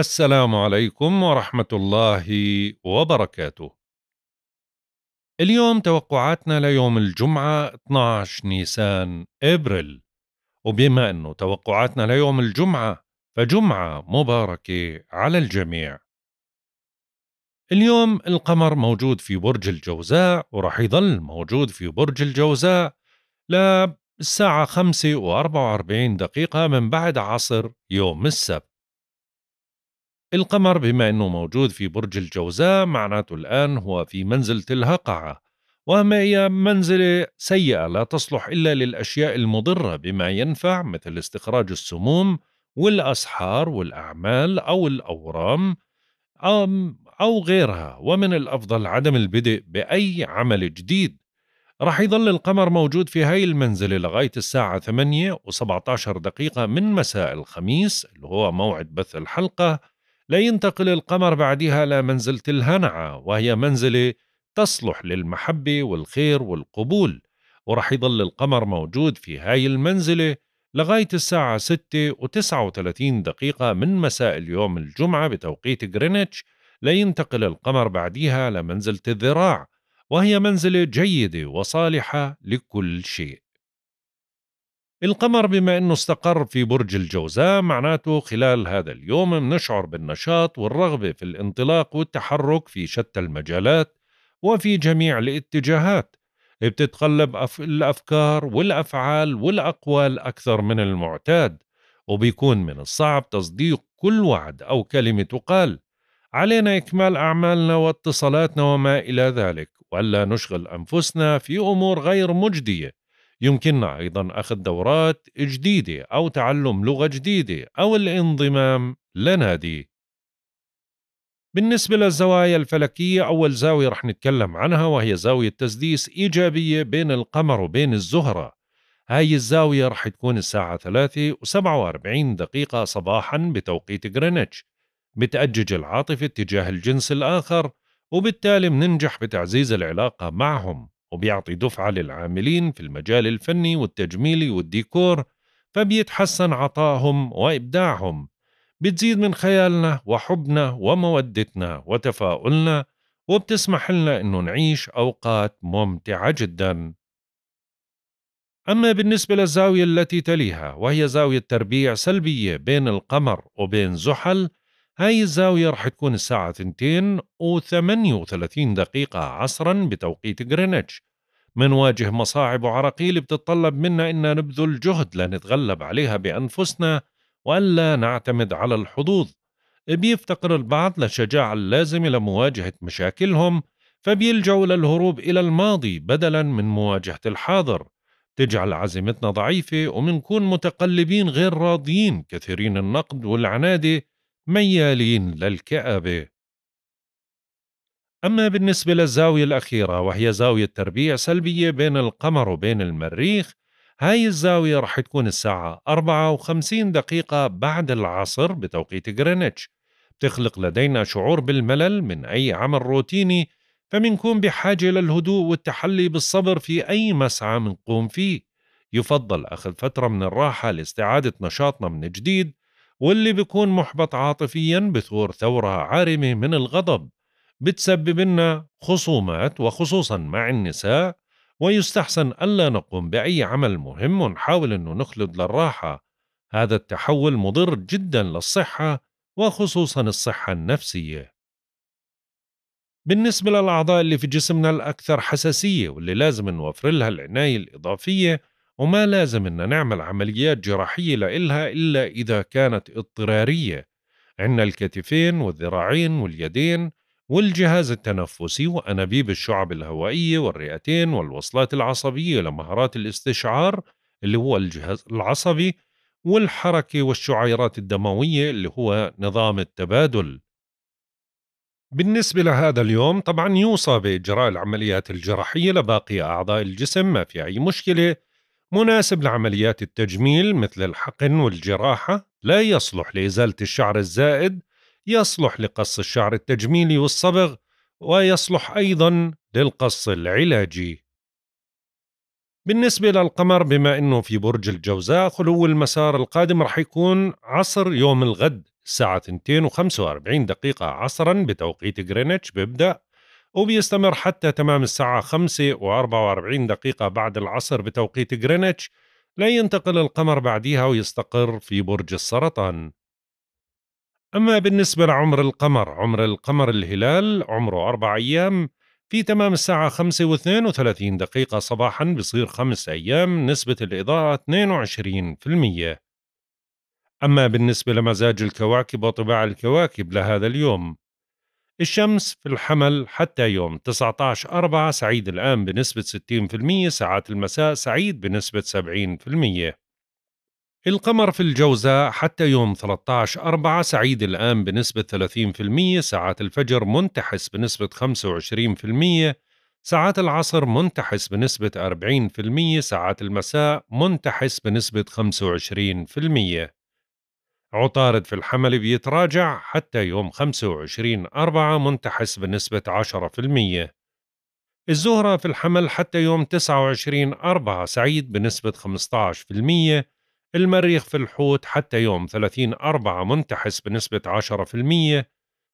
السلام عليكم ورحمة الله وبركاته. اليوم توقعاتنا ليوم الجمعة 12 نيسان ابريل وبما انه توقعاتنا ليوم الجمعة فجمعة مباركة على الجميع. اليوم القمر موجود في برج الجوزاء ورح يظل موجود في برج الجوزاء للساعة 5 و44 دقيقة من بعد عصر يوم السبت القمر بما أنه موجود في برج الجوزاء معناته الآن هو في منزلة الهقعة وما هي منزلة سيئة لا تصلح إلا للأشياء المضرة بما ينفع مثل استخراج السموم والأسحار والأعمال أو الأورام أو غيرها ومن الأفضل عدم البدء بأي عمل جديد رح يظل القمر موجود في هاي المنزلة لغاية الساعة 8 و17 دقيقة من مساء الخميس اللي هو موعد بث الحلقة لا ينتقل القمر بعدها لمنزلة الهنعة وهي منزلة تصلح للمحبة والخير والقبول ورح يضل القمر موجود في هاي المنزلة لغاية الساعة 6 و39 دقيقة من مساء اليوم الجمعة بتوقيت غرينتش لينتقل القمر بعديها لمنزلة الذراع وهي منزلة جيدة وصالحة لكل شيء القمر بما أنه استقر في برج الجوزاء معناته خلال هذا اليوم بنشعر بالنشاط والرغبة في الانطلاق والتحرك في شتى المجالات وفي جميع الاتجاهات بتتقلب الأفكار والأفعال والأقوال أكثر من المعتاد وبيكون من الصعب تصديق كل وعد أو كلمة تقال علينا إكمال أعمالنا واتصالاتنا وما إلى ذلك وألا نشغل أنفسنا في أمور غير مجدية يمكننا أيضا أخذ دورات جديدة أو تعلم لغة جديدة أو الانضمام لنادي بالنسبة للزوايا الفلكية أول زاوية رح نتكلم عنها وهي زاوية تسديس إيجابية بين القمر وبين الزهرة هاي الزاوية رح تكون الساعة 3 و47 دقيقة صباحا بتوقيت غرينتش بتأجج العاطفة تجاه الجنس الآخر وبالتالي مننجح بتعزيز العلاقة معهم وبيعطي دفعة للعاملين في المجال الفني والتجميلي والديكور فبيتحسن عطائهم وإبداعهم بتزيد من خيالنا وحبنا ومودتنا وتفاؤلنا وبتسمح لنا أنه نعيش أوقات ممتعة جدا أما بالنسبة للزاوية التي تليها وهي زاوية تربيع سلبية بين القمر وبين زحل هاي الزاوية رح تكون الساعة 2 و38 دقيقة عصرا بتوقيت غرينتش منواجه مصاعب وعراقيل بتتطلب منا إن نبذل جهد لنتغلب عليها بأنفسنا وألا نعتمد على الحظوظ بيفتقر البعض للشجاعة اللازمة لمواجهة مشاكلهم فبيلجأوا للهروب إلى الماضي بدلا من مواجهة الحاضر تجعل عزيمتنا ضعيفة ومنكون متقلبين غير راضيين كثيرين النقد والعنادة ميالين للكآبة أما بالنسبة للزاوية الأخيرة وهي زاوية تربيع سلبية بين القمر وبين المريخ هاي الزاوية رح تكون الساعة 54 دقيقة بعد العصر بتوقيت غرينتش بتخلق لدينا شعور بالملل من أي عمل روتيني فمنكون بحاجة للهدوء والتحلي بالصبر في أي مسعى منقوم فيه يفضل أخذ فترة من الراحة لاستعادة نشاطنا من جديد واللي بيكون محبط عاطفيا بثور ثورة عارمة من الغضب بتسبب لنا خصومات وخصوصا مع النساء ويستحسن ألا نقوم بأي عمل مهم ونحاول أنه نخلد للراحة هذا التحول مضر جدا للصحة وخصوصا الصحة النفسية بالنسبة للأعضاء اللي في جسمنا الأكثر حساسية واللي لازم نوفر لها العناية الإضافية وما لازم إن نعمل عمليات جراحية لإلها إلا إذا كانت اضطرارية عندنا الكتفين والذراعين واليدين والجهاز التنفسي وأنابيب الشعب الهوائية والرئتين والوصلات العصبية لمهارات الاستشعار اللي هو الجهاز العصبي والحركة والشعيرات الدموية اللي هو نظام التبادل بالنسبة لهذا اليوم طبعا يوصى بإجراء العمليات الجراحية لباقي أعضاء الجسم ما في أي مشكلة مناسب لعمليات التجميل مثل الحقن والجراحة لا يصلح لإزالة الشعر الزائد يصلح لقص الشعر التجميلي والصبغ ويصلح أيضا للقص العلاجي بالنسبة للقمر بما أنه في برج الجوزاء خلو المسار القادم رح يكون عصر يوم الغد الساعة 2.45 دقيقة عصرا بتوقيت غرينتش بيبدأ وبيستمر حتى تمام الساعة 5 و44 دقيقة بعد العصر بتوقيت غرينتش لا ينتقل القمر بعديها ويستقر في برج السرطان أما بالنسبة لعمر القمر عمر القمر الهلال عمره أربع أيام في تمام الساعة 5 و 32 دقيقة صباحا بصير خمس أيام نسبة الإضاءة 22% أما بالنسبة لمزاج الكواكب وطباع الكواكب لهذا اليوم الشمس في الحمل حتى يوم 19 4 سعيد الآن بنسبة 60% ساعات المساء سعيد بنسبة 70% القمر في الجوزاء حتى يوم 13 4 سعيد الآن بنسبة 30% ساعات الفجر منتحس بنسبة 25% ساعات العصر منتحس بنسبة 40% ساعات المساء منتحس بنسبة 25% عطارد في الحمل بيتراجع حتى يوم 25 أربعة منتحس بنسبة 10% الزهرة في الحمل حتى يوم 29 أربعة سعيد بنسبة 15% المريخ في الحوت حتى يوم 30 أربعة منتحس بنسبة 10%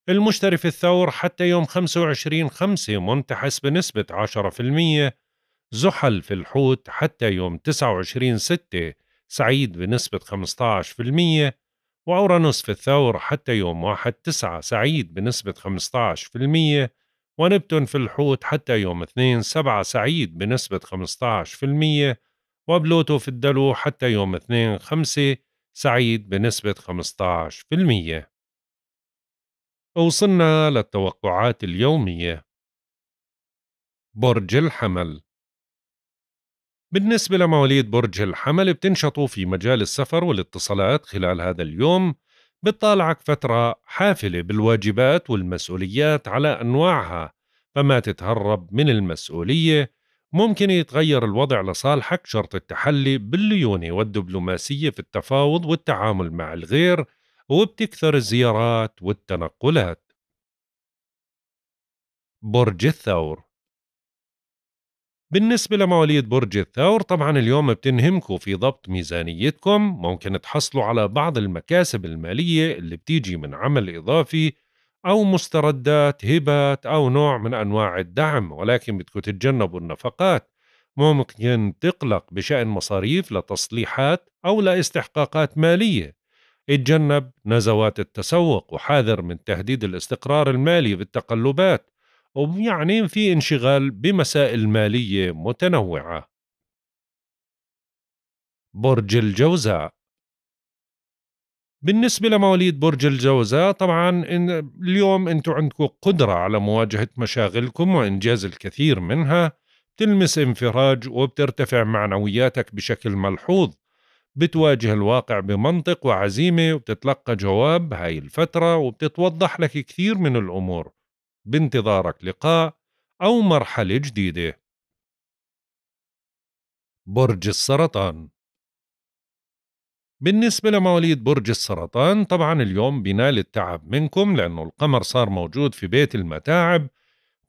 المشتري في الثور حتى يوم 25 خمسة منتحس بنسبة 10% زحل في الحوت حتى يوم 29 ستة سعيد بنسبة 15% وأورانوس في الثور حتى يوم واحد تسعة سعيد بنسبة 15% ونبتون في الحوت حتى يوم اثنين سبعة سعيد بنسبة 15% وبلوتو في الدلو حتى يوم اثنين خمسة سعيد بنسبة 15% وصلنا للتوقعات اليومية برج الحمل بالنسبة لمواليد برج الحمل بتنشطوا في مجال السفر والاتصالات خلال هذا اليوم بتطالعك فترة حافلة بالواجبات والمسؤوليات على أنواعها فما تتهرب من المسؤولية ممكن يتغير الوضع لصالحك شرط التحلي بالليونة والدبلوماسية في التفاوض والتعامل مع الغير وبتكثر الزيارات والتنقلات برج الثور بالنسبة لمواليد برج الثور طبعا اليوم بتنهمكم في ضبط ميزانيتكم ممكن تحصلوا على بعض المكاسب المالية اللي بتيجي من عمل إضافي أو مستردات هبات أو نوع من أنواع الدعم ولكن بدكم تتجنبوا النفقات ممكن تقلق بشأن مصاريف لتصليحات أو لاستحقاقات مالية اتجنب نزوات التسوق وحاذر من تهديد الاستقرار المالي بالتقلبات ويعني في انشغال بمسائل مالية متنوعة برج الجوزاء بالنسبة لمواليد برج الجوزاء طبعا إن اليوم انتم عندكم قدرة على مواجهة مشاغلكم وإنجاز الكثير منها تلمس انفراج وبترتفع معنوياتك بشكل ملحوظ بتواجه الواقع بمنطق وعزيمة وبتتلقى جواب هاي الفترة وبتتوضح لك كثير من الأمور بانتظارك لقاء أو مرحلة جديدة برج السرطان بالنسبة لمواليد برج السرطان طبعا اليوم بنال التعب منكم لأنه القمر صار موجود في بيت المتاعب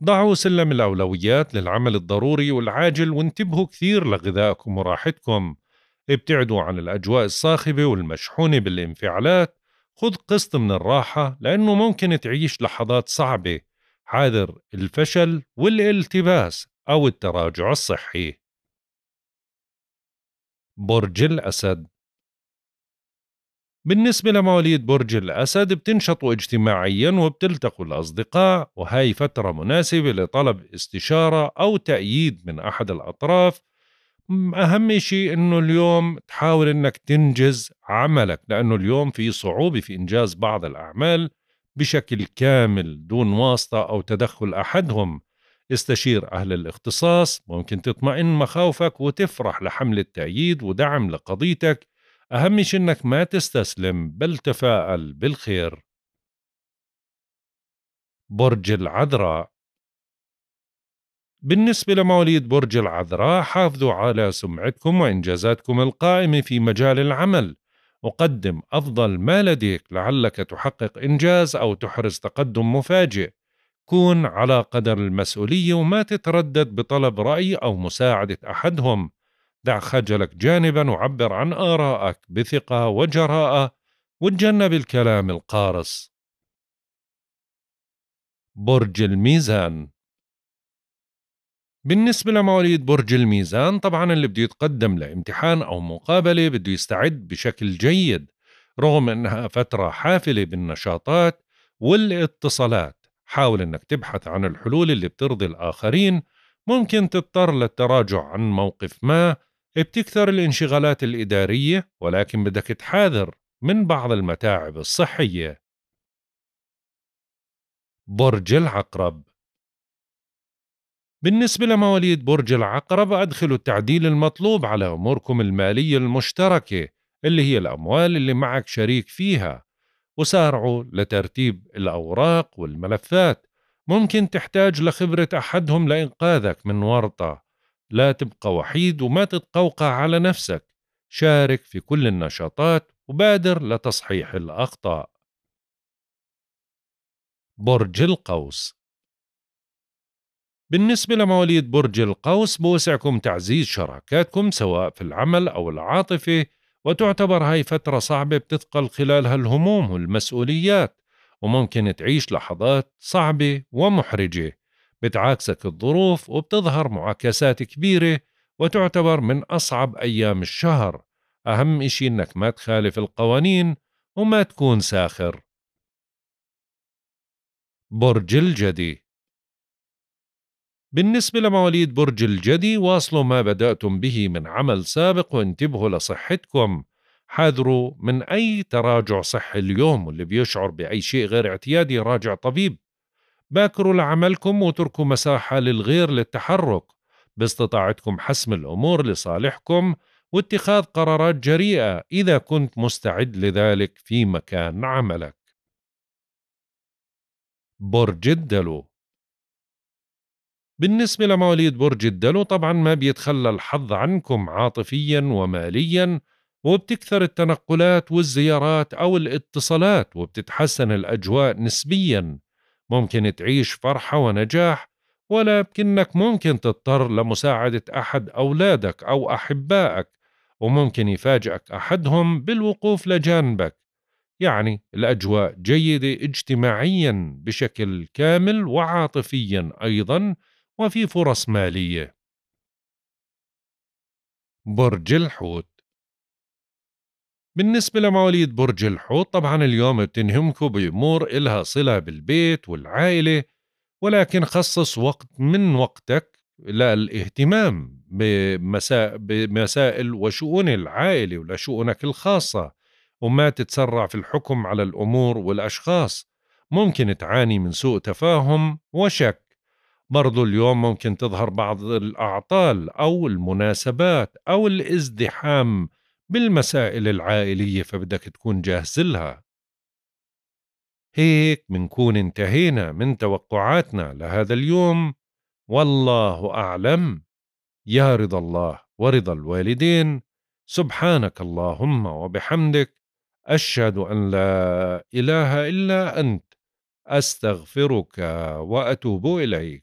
ضعوا سلم الأولويات للعمل الضروري والعاجل وانتبهوا كثير لغذائكم وراحتكم ابتعدوا عن الأجواء الصاخبة والمشحونة بالانفعالات خذ قسط من الراحة لأنه ممكن تعيش لحظات صعبة عذر الفشل والالتباس أو التراجع الصحي برج الأسد بالنسبة لمواليد برج الأسد بتنشطوا اجتماعيا وبتلتقوا الأصدقاء وهي فترة مناسبة لطلب استشارة أو تأييد من أحد الأطراف أهم شيء أنه اليوم تحاول أنك تنجز عملك لأنه اليوم في صعوبة في إنجاز بعض الأعمال بشكل كامل دون واسطة أو تدخل أحدهم استشير أهل الاختصاص ممكن تطمئن مخاوفك وتفرح لحملة تأييد ودعم لقضيتك أهم شيء إنك ما تستسلم بل تفاءل بالخير برج العذراء بالنسبة لمواليد برج العذراء حافظوا على سمعتكم وإنجازاتكم القائمة في مجال العمل أقدم أفضل ما لديك لعلك تحقق إنجاز أو تحرز تقدم مفاجئ كون على قدر المسؤولية وما تتردد بطلب رأي أو مساعدة أحدهم دع خجلك جانبا وعبر عن آرائك بثقة وجراءة وتجنب الكلام القارص برج الميزان بالنسبة لمواليد برج الميزان طبعا اللي بده يتقدم لامتحان أو مقابلة بده يستعد بشكل جيد رغم أنها فترة حافلة بالنشاطات والاتصالات حاول أنك تبحث عن الحلول اللي بترضي الآخرين ممكن تضطر للتراجع عن موقف ما بتكثر الانشغالات الإدارية ولكن بدك تحاذر من بعض المتاعب الصحية برج العقرب بالنسبة لمواليد برج العقرب أدخلوا التعديل المطلوب على أموركم المالية المشتركة اللي هي الأموال اللي معك شريك فيها وسارعوا لترتيب الأوراق والملفات ممكن تحتاج لخبرة أحدهم لإنقاذك من ورطة لا تبقى وحيد وما تتقوقع على نفسك شارك في كل النشاطات وبادر لتصحيح الأخطاء برج القوس بالنسبة لمواليد برج القوس بوسعكم تعزيز شراكاتكم سواء في العمل أو العاطفة وتعتبر هاي فترة صعبة بتثقل خلالها الهموم والمسؤوليات وممكن تعيش لحظات صعبة ومحرجة بتعاكسك الظروف وبتظهر معاكسات كبيرة وتعتبر من أصعب أيام الشهر أهم إشي إنك ما تخالف القوانين وما تكون ساخر برج الجدي بالنسبة لمواليد برج الجدي واصلوا ما بدأتم به من عمل سابق وانتبهوا لصحتكم حاذروا من أي تراجع صحي اليوم واللي بيشعر بأي شيء غير اعتيادي راجع طبيب باكروا لعملكم وتركوا مساحة للغير للتحرك باستطاعتكم حسم الأمور لصالحكم واتخاذ قرارات جريئة إذا كنت مستعد لذلك في مكان عملك برج الدلو بالنسبة لمواليد برج الدلو طبعا ما بيتخلى الحظ عنكم عاطفيا وماليا وبتكثر التنقلات والزيارات أو الاتصالات وبتتحسن الأجواء نسبيا ممكن تعيش فرحة ونجاح ولكنك ممكن تضطر لمساعدة أحد أولادك أو أحبائك وممكن يفاجئك أحدهم بالوقوف لجانبك يعني الأجواء جيدة اجتماعيا بشكل كامل وعاطفيا أيضا وفي فرص مالية. برج الحوت بالنسبة لمواليد برج الحوت طبعا اليوم بتنهمكم بأمور إلها صلة بالبيت والعائلة ولكن خصص وقت من وقتك للاهتمام بمسائل وشؤون العائلة ولشؤونك الخاصة وما تتسرع في الحكم على الأمور والأشخاص ممكن تعاني من سوء تفاهم وشك برضو اليوم ممكن تظهر بعض الأعطال أو المناسبات أو الازدحام بالمسائل العائلية فبدك تكون جاهز لها هيك منكون انتهينا من توقعاتنا لهذا اليوم والله أعلم يا رضا الله ورضا الوالدين سبحانك اللهم وبحمدك أشهد أن لا إله إلا أنت أستغفرك وأتوب إليك